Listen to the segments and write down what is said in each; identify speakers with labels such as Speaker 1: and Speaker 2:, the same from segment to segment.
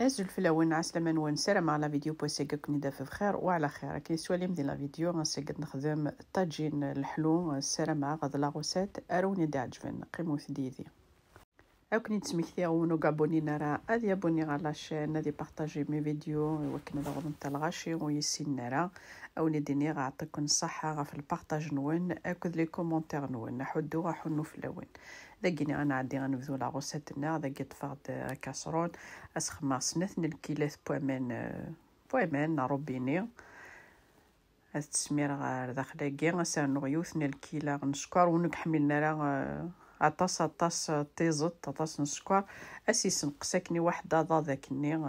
Speaker 1: أزل في الأول عسلامة نون سلام على فيديو بوسيقك ندا في بخير وعلى خير كي سوالي مدي لا فيديو قد نخدم الطاجين الحلو سلام على غد لاغوسات أروني داعجفن قيمو سديدي عاوكني تسميكتي غونو كاع بونينا راه هادي ابوني على لاشين هادي بارطاجي مي فيديو وكنا دغون نتا الغاشي ويسينا راه او نديني غنعطيكم الصحة غا في البارطاج نون اكد لي كومونتير نون حدو غحنو فلاون داكيني غنعدي غنبدو لا غوسيت تاعنا داكي طفاغد كاسرون اسخما سنث نلكيلاث بوامان بوامان روبيني هاد التسمير غا داخله كي غنسانو غيوثنا الكيلا غنشكر حملنا راه عطاس عطاس تيزط عطاس نسكوار اسي ساكني واحدة واحد ضاضا ذاكني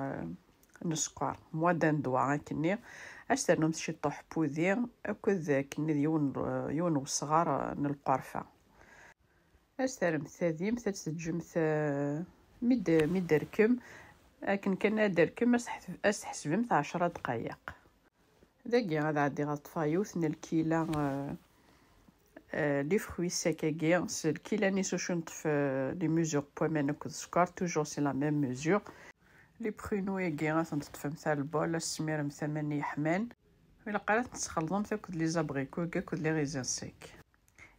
Speaker 1: نسكوار موادان دان دوا كني اش نمشي شي طوح بوذي اكد كني ديون يون وصغار نلقرفة اش درم ثاديم ثالث جمث مد مد دركم لكن كان دركم اش تحسبم تاع دقائق ذاكي غادي غطفايوث غطفايوث الكيلة لي فروي سيك كي كي لاني سوشنت في لي ميزور بومان كو السكر توجور سي لا ميم ميزور لي برينو كي تنطفى مثال البول السمير مثال ماني حمان الا قالت تسخلطهم تاكد لي زابريكو كاكد لي ريزان سيك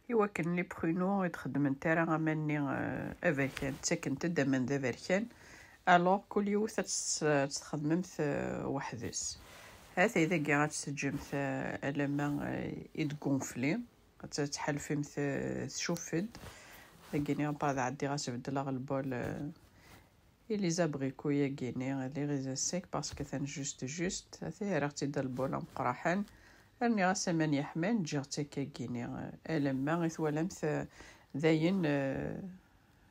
Speaker 1: ايوا كان لي برينو يتخدم راه ماني افريكان تاكن تدا من ذا افريكان الوغ كل يوث تخدم وحدس هذا اذا كي غاتسجم لما يتقنفلي تحل في مث تشوفد غيني بعد عدي غتبدل البول آه، اللي زابغيكو يا غيني لي غيزا سيك باسكو ثان جوست جوست ثي رغتي دا البول مقراحان راني غا سمان يحمان جغتي كا غيني الما غيث ولمث آه، ذاين آه،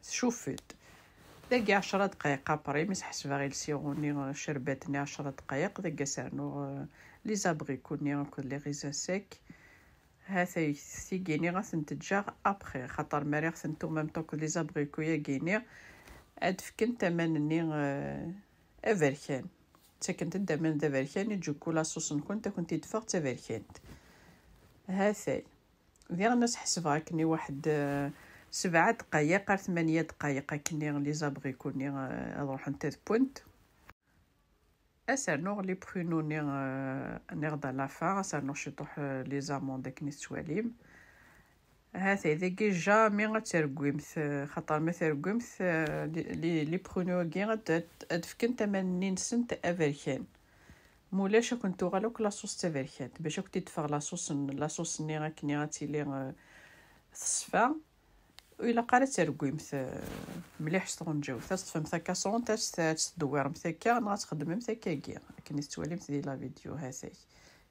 Speaker 1: تشوفد داكي عشرة دقايق ابري مس حسبها غير سيغوني شرباتني عشرة دقايق داكي سارنو لي زابغيكو ني كل لي غيزا سيك ها سي غينيغ سنتجا ابخي خاطر ماري سنتو ميم طوك لي زابريكويا غينيغ اد فكن ني افركان اه، تكنت الدمان دا فالكان كولا لاصوص نكون تكنتي تفاق تا فالكانت هاثاي ديال الناس حسبها كني واحد سبعة دقايق ثمانية دقايق كني لي زابغيكو ني نروح اه، نتا بوينت اسانوغ لي برونو ني آه، نغدا لافار اسانوغ شطوح آه، لي زاموند كني السواليم هاثي ذاكي جامي غترقويمت آه، خاطر ما ترقويمت لي لي برونو كي غتفكن تمنين سنت افركان مولاش كنتو غالوك لاصوص تافركان باش كنتي تفغ لاصوص لاصوص ني غاكني لي صفا الا قرات ترقيمت مليح شطون جو تتصفمت هكا صون تدور هكا ما تخدم هكا كي لكن توليمت دي لا فيديو هاسي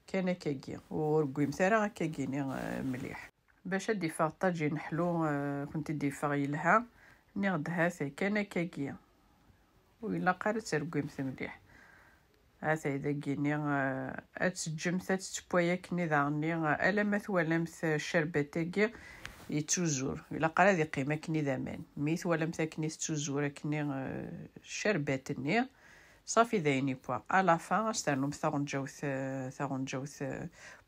Speaker 1: كان هكا كي ورقيمت راه هكا مليح باش ادي فاغ طاجي نحلو كنت دي فاغ يلها نغد هاسي كان هكا كي وإلا قرات ترقيمت مليح هاثاي داكيني اتجمت تتبوايا كني داغني الا ما ثوالمت الشربات يتوزور الا قرا ذي قيمه كني ذامان ميت ولا مثاكني تتوزور كني شربات ني صافي ذايني بوا على فا استنوم ثاغون جوث ثاغون جوث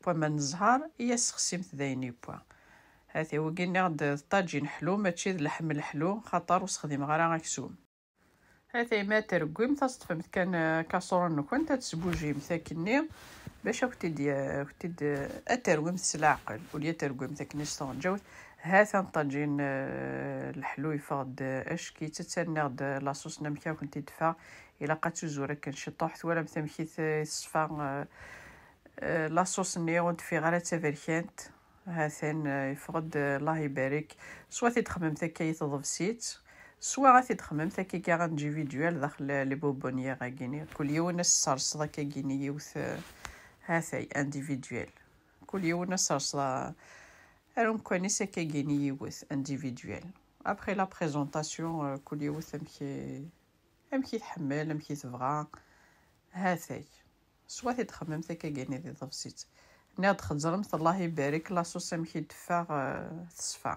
Speaker 1: بوا من الزهر هي سخسيم ذايني بوا هاتي هو قلنا غد طاجين حلو ماشي اللحم الحلو خطر وسخديم غرا غاكسوم هاتي ما ترقوي تصطفمت كان كاسرون نكون تسبوجي مثاكني باش كنت كنت اترقيم العقل وليا ترقوي تاكني ستون جوث ها تنطاجين الحلو آه، كي تتسنى غد لاصوص نمكا كنت تدفع الا قاتو زورك حيت ولا مثمكي تصفى آه، آه، لاصوص نيون في غالا تافركانت هاثان يفقد الله يبارك سوا تخمم تاكي تضفسيت سوا غا تخمم تاكي كا غانديفيدوال داخل لي بوبونيير غاكيني كل يوم الصرص ذاك غيني يوث هاثاي انديفيدوال كل يوم الصرص Alors, on connaissait Kegeni with individuel. Après la présentation, y a كل يوث أمكي أمكي تحمل أمكي تبغى هاتاي سوا تخمم تاكا كيغيني دي ضفسيت ني دخل زرمت الله يبارك لا صوص أمكي تفا تصفى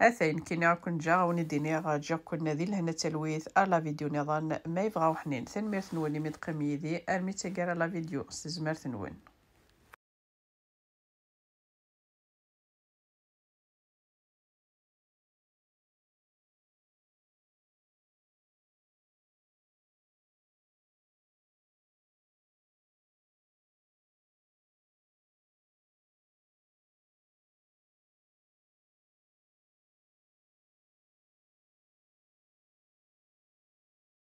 Speaker 1: أثين كنا كون جا وني ديني غا جا كنا ذي لهنا تلويث ألا فيديو نظن ما يبغاو حنين ثن ميرث نون لي ميدقم أرمي تقرا لا فيديو استزمار ثنون